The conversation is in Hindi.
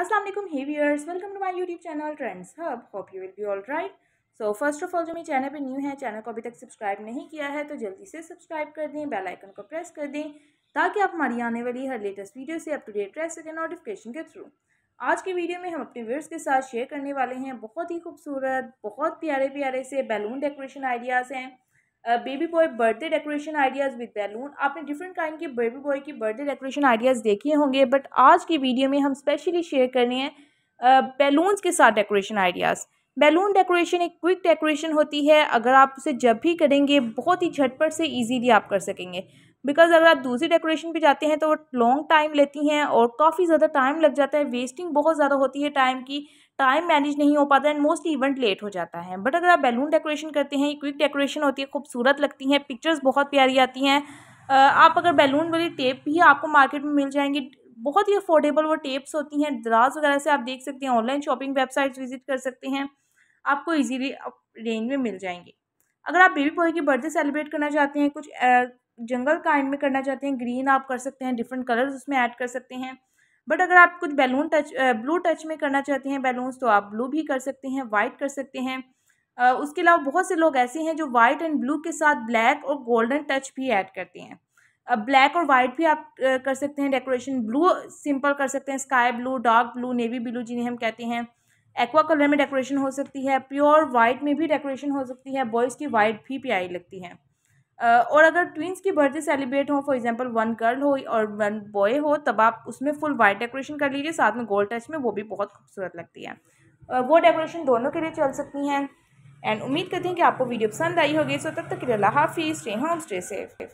Aslam hey viewers welcome to my YouTube channel trends hub hope you will be all right so first of all जो मेरे चैनल पे न्यू है चैनल को अभी तक सब्सक्राइब नहीं किया है तो जल्दी से सब्सक्राइब कर दें बेल आइकन को प्रेस कर दें ताकि आप हमारी आने वाली हर लेटेस्ट वीडियो से अप टू डेट रह सकें नोटिफिकेशन के थ्रू आज के वीडियो में हम अपने व्यूअर्स के साथ शेयर करने वाले हैं बहुत ही खूबसूरत बहुत प्यारे प्यारे से बैलून डेकोरेशन आइडियाज़ हैं baby boy birthday decoration ideas with balloon आपने डिफरेंट काइंड के बेबी बॉय की बर्थडे डेकोरेशन आइडियाज़ देखे होंगे बट आज की वीडियो में हम स्पेशली शेयर करने हैं बैलून्स के साथ डेकोरेशन आइडियाज़ बैलून डेकोरेशन एक क्विक डेकोरेशन होती है अगर आप उसे जब भी करेंगे बहुत ही झटपट से इजीली आप कर सकेंगे बिकॉज अगर आप दूसरी डेकोरेशन पे जाते हैं तो वो लॉन्ग टाइम लेती हैं और काफ़ी ज़्यादा टाइम लग जाता है वेस्टिंग बहुत ज़्यादा होती है टाइम की टाइम मैनेज नहीं हो पाता एंड मोस्टली इवेंट लेट हो जाता है बट अगर आप बैलून डेकोरेशन करते हैं क्विक डेकोरेशन होती है खूबसूरत लगती हैं पिक्चर्स बहुत प्यारी आती हैं आप अगर बैलून वाली टेप भी आपको मार्केट में मिल जाएंगी बहुत ही अफोर्डेबल वो टेप्स होती हैं दराज वगैरह से आप देख सकते हैं ऑनलाइन शॉपिंग वेबसाइट्स विजिट कर सकते हैं आपको इजीली रेंज में मिल जाएंगे अगर आप बेबी बॉय की बर्थडे सेलिब्रेट करना चाहते हैं कुछ जंगल काइंड में करना चाहते हैं ग्रीन आप कर सकते हैं डिफरेंट कलर्स उसमें ऐड कर सकते हैं बट अगर आप कुछ बैलून टच ब्लू टच में करना चाहते हैं बैलून्स तो आप ब्लू भी कर सकते हैं वाइट कर सकते हैं उसके अलावा बहुत से लोग ऐसे हैं जो वाइट एंड ब्लू के साथ ब्लैक और गोल्डन टच भी ऐड करते हैं अब ब्लैक और वाइट भी आप कर सकते हैं डेकोरेशन ब्लू सिंपल कर सकते हैं sky blue dark blue navy blue जिन्हें हम कहते हैं एक्वा कलर में डेकोरेशन हो सकती है प्योर वाइट में भी डेकोरेशन हो सकती है बॉयज़ की वाइट भी प्यारी लगती है और अगर ट्विंस की बर्थडे सेलिब्रेट हो फॉर एग्जांपल वन गर्ल हो और वन बॉय हो तब आप उसमें फुल वाइट डेकोरेशन कर लीजिए साथ में गोल्ड टच में वो भी बहुत खूबसूरत लगती है वो डेकोरेशन दोनों के लिए चल सकती हैं एंड उम्मीद करती हैं कि आपको वीडियो पसंद आई होगी सो तब तक के लिए हाफिज़ स्टे होम स्टे सेफ